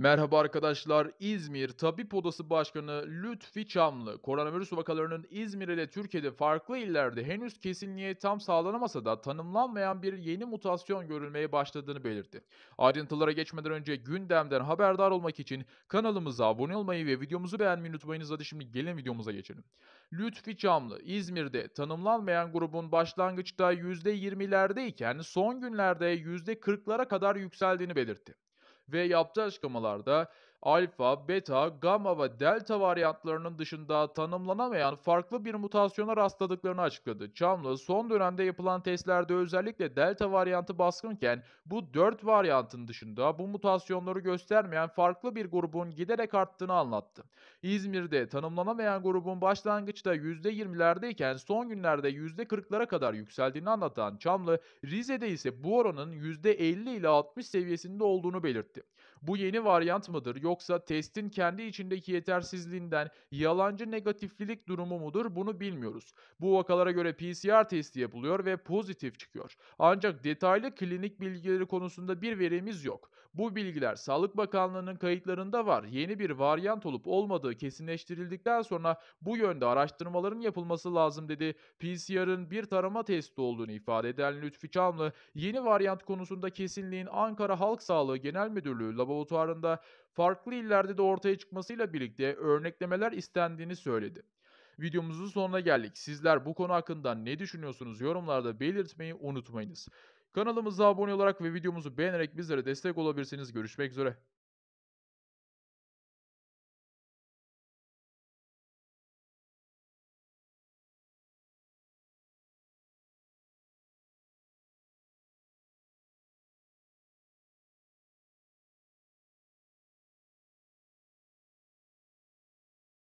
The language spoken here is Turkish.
Merhaba arkadaşlar. İzmir Tabip Odası Başkanı Lütfi Çamlı, koronavirüs vakalarının İzmir ile Türkiye'de farklı illerde henüz kesinliğe tam sağlanamasa da tanımlanmayan bir yeni mutasyon görülmeye başladığını belirtti. Ayrıntılara geçmeden önce gündemden haberdar olmak için kanalımıza abone olmayı ve videomuzu beğenmeyi unutmayınız. Hadi şimdi gelin videomuza geçelim. Lütfi Çamlı, İzmir'de tanımlanmayan grubun başlangıçta %20'lerdeyken son günlerde %40'lara kadar yükseldiğini belirtti ve yaptığı açıklamalarda alfa, beta, gamma ve delta varyantlarının dışında tanımlanamayan farklı bir mutasyona rastladıklarını açıkladı. Çamlı, son dönemde yapılan testlerde özellikle delta varyantı baskınken bu 4 varyantın dışında bu mutasyonları göstermeyen farklı bir grubun giderek arttığını anlattı. İzmir'de tanımlanamayan grubun başlangıçta %20'lerdeyken son günlerde %40'lara kadar yükseldiğini anlatan Çamlı, Rize'de ise bu oranın %50 ile 60 seviyesinde olduğunu belirtti. Bu yeni varyant mıdır yoksa testin kendi içindeki yetersizliğinden yalancı negatiflilik durumu mudur bunu bilmiyoruz. Bu vakalara göre PCR testi yapılıyor ve pozitif çıkıyor. Ancak detaylı klinik bilgileri konusunda bir verimiz yok. Bu bilgiler Sağlık Bakanlığı'nın kayıtlarında var. Yeni bir varyant olup olmadığı kesinleştirildikten sonra bu yönde araştırmaların yapılması lazım dedi. PCR'ın bir tarama testi olduğunu ifade eden Lütfi Çamlı, yeni varyant konusunda kesinliğin Ankara Halk Sağlığı Genel Müdürlüğü laboratuvarında farklı illerde de ortaya çıkmasıyla birlikte örneklemeler istendiğini söyledi. Videomuzun sonuna geldik. Sizler bu konu hakkında ne düşünüyorsunuz yorumlarda belirtmeyi unutmayınız. Kanalımıza abone olarak ve videomuzu beğenerek bizlere destek olabilirsiniz. Görüşmek üzere.